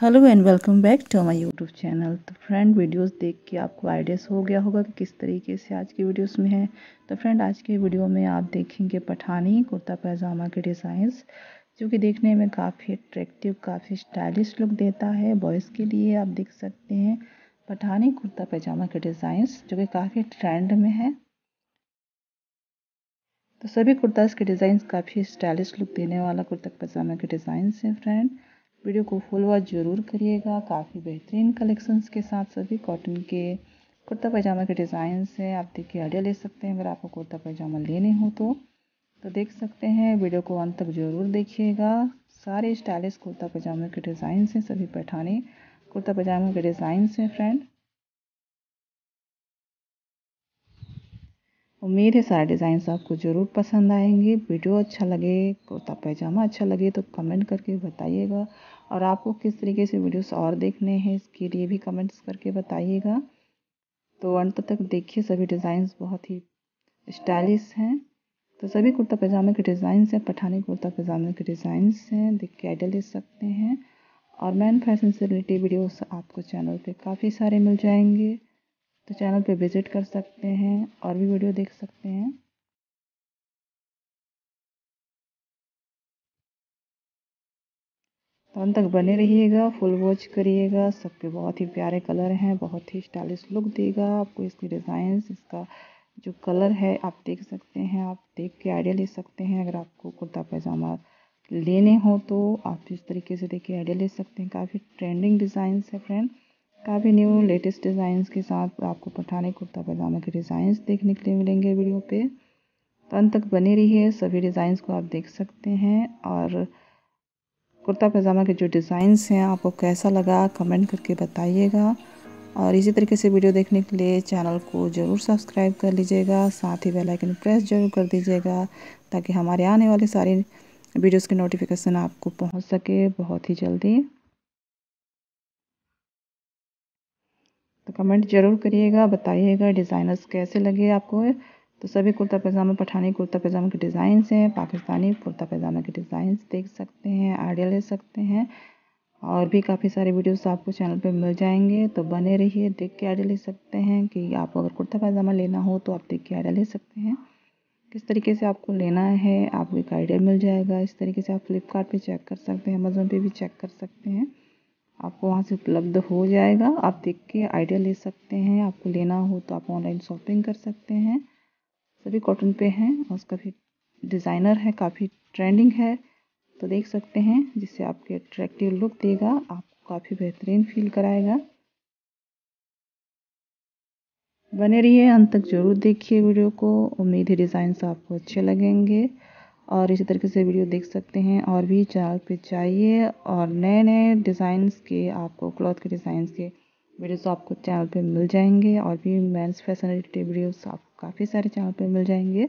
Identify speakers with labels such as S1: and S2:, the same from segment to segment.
S1: hello and welcome back to my YouTube channel तो friend videos देख के आपको आइडियाज़ हो गया होगा कि किस तरीके से आज की वीडियोस में है तो फ्रेंड आज के वीडियो में आप देखेंगे पठानी कुर्ता पैजामा के डिज़ाइंस जो कि देखने में काफ़ी अट्रैक्टिव काफ़ी स्टाइलिश लुक देता है बॉयज़ के लिए आप देख सकते हैं पठानी कुर्ता पैजामा के डिज़ाइंस जो कि काफ़ी ट्रेंड में है तो सभी कुर्ताज़ के डिज़ाइंस काफ़ी स्टाइलिश लुक देने वाला कुर्ता पैजामा के डिज़ाइंस हैं फ्रेंड वीडियो को फुल वॉच ज़रूर करिएगा काफ़ी बेहतरीन कलेक्शंस के साथ सभी कॉटन के कुर्ता पैजामा के डिज़ाइंस हैं आप देख के आइडिया ले सकते हैं अगर आपको कुर्ता पैजामा लेने हो तो तो देख सकते हैं वीडियो को अंत तक ज़रूर देखिएगा सारे स्टाइलिश कुर्ता पैजामे के डिज़ाइंस हैं सभी पैठानी कुर्ता पैजामे के डिज़ाइन हैं फ्रेंड उम्मीद है सारे डिज़ाइन आपको ज़रूर पसंद आएंगे वीडियो अच्छा लगे कुर्ता पैजामा अच्छा लगे तो कमेंट करके बताइएगा और आपको किस तरीके से वीडियोस और देखने हैं इसके लिए भी कमेंट्स करके बताइएगा तो अंत तक देखिए सभी डिज़ाइंस बहुत ही स्टाइलिश हैं तो सभी कुर्ता पैजामे के डिज़ाइंस हैं पठानी कुर्ता पैजामे के डिज़ाइंस हैं देख के आइडिया ले सकते हैं और मैन फैशन से रिलेटेड वीडियोस आपको चैनल पे
S2: काफ़ी सारे मिल जाएंगे तो चैनल पे विज़िट कर सकते हैं और भी वीडियो देख सकते हैं तो अंत तक बने रहिएगा फुल वॉच करिएगा सबके बहुत ही प्यारे
S1: कलर हैं बहुत ही स्टाइलिश लुक देगा आपको इसकी डिजाइन इसका जो कलर है आप देख सकते हैं आप देख के आइडिया ले सकते हैं अगर आपको कुर्ता पैजामा लेने हो तो आप इस तरीके से देखिए आइडिया ले सकते हैं काफ़ी ट्रेंडिंग डिज़ाइंस है फ्रेंड काफ़ी न्यू लेटेस्ट डिज़ाइंस के साथ आपको पठानी कुर्ता पैजामा के डिज़ाइंस देखने के लिए मिलेंगे वीडियो पे तो अंत तक बने है सभी डिज़ाइंस को आप देख सकते हैं और कुर्ता पैजामा के जो डिज़ाइंस हैं आपको कैसा लगा कमेंट करके बताइएगा और इसी तरीके से वीडियो देखने के लिए चैनल को ज़रूर सब्सक्राइब कर लीजिएगा साथ ही बेल आइकन प्रेस जरूर कर दीजिएगा ताकि हमारे आने वाले सारे वीडियोस के नोटिफिकेशन आपको पहुंच सके बहुत ही जल्दी तो कमेंट ज़रूर करिएगा बताइएगा डिज़ाइनर्स कैसे लगे आपको तो सभी कुर्ता पैजामा पठानी कुर्ता पैजामा के डिज़ाइंस हैं पाकिस्तानी कुर्ता पैजामा के डिज़ाइंस देख सकते हैं आइडिया ले सकते हैं और भी काफ़ी सारे वीडियोस आपको चैनल पे मिल जाएंगे तो बने रहिए देख के आइडिया ले सकते हैं कि आपको अगर कुर्ता पैजामा लेना हो तो आप देख के आइडिया ले सकते हैं किस तरीके से आपको लेना है आपको एक आइडिया मिल जाएगा इस तरीके से आप फ्लिपकार्ट चेक कर सकते हैं अमेज़ोन पे भी चेक कर सकते हैं आपको वहाँ से उपलब्ध हो जाएगा आप देख के आइडिया ले सकते हैं आपको लेना हो तो आप ऑनलाइन शॉपिंग कर सकते हैं सभी कॉटन पे हैं और उसका भी डिज़ाइनर है काफ़ी ट्रेंडिंग है तो देख सकते हैं जिससे आपके अट्रैक्टिव लुक देगा आपको काफ़ी बेहतरीन फील कराएगा बने रहिए अंत तक ज़रूर देखिए वीडियो को उम्मीद है से आपको अच्छे लगेंगे और इसी तरीके से वीडियो देख सकते हैं और भी चार पे चाहिए और नए नए डिज़ाइंस के आपको क्लॉथ के डिज़ाइंस के
S2: वीडियोस तो आपको चैनल पे मिल जाएंगे और भी मेंस फैशन रिलेटेड वीडियोस आपको काफ़ी सारे चैनल पे मिल जाएंगे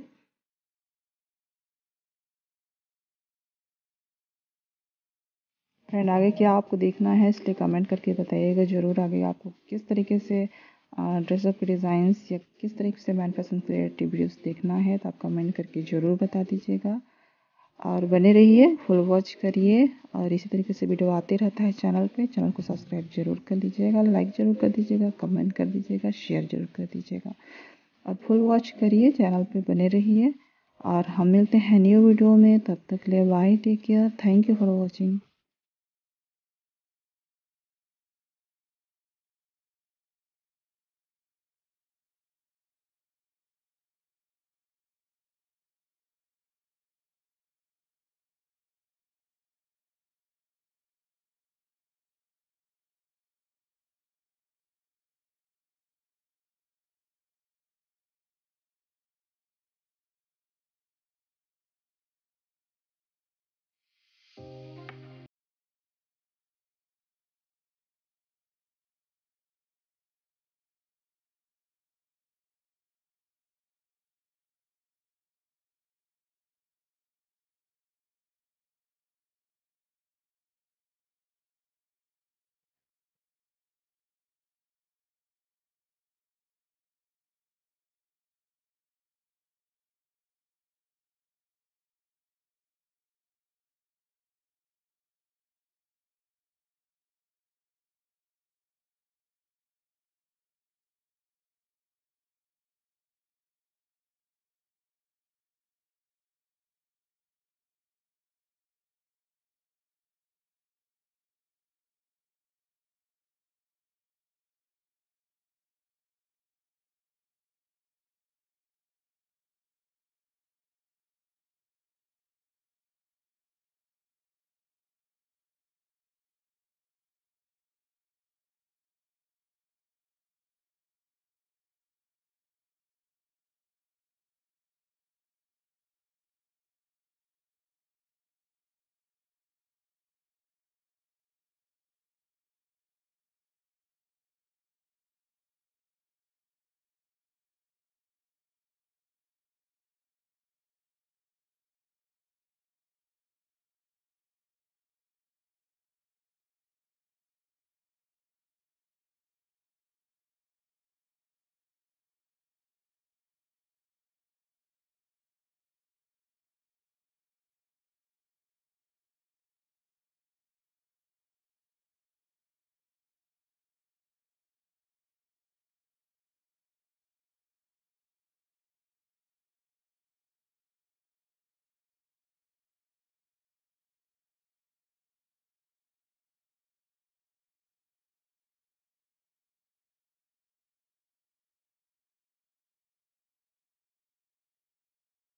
S2: फ्रेंड आगे क्या आपको देखना है इसलिए कमेंट करके बताइएगा ज़रूर आगे आपको
S1: किस तरीके से ड्रेसअप के डिज़ाइंस या किस तरीके से मैन फैशन रिलेटेड वीडियोस देखना है तो आप कमेंट करके ज़रूर बता दीजिएगा और बने रहिए फुल वॉच करिए और इसी तरीके से वीडियो आते रहता है चैनल पे चैनल को सब्सक्राइब जरूर कर दीजिएगा लाइक जरूर कर दीजिएगा कमेंट कर दीजिएगा शेयर जरूर कर दीजिएगा और फुल वॉच करिए चैनल
S2: पे बने रहिए और हम मिलते हैं न्यू वीडियो में तब तक ले bye take care thank you for watching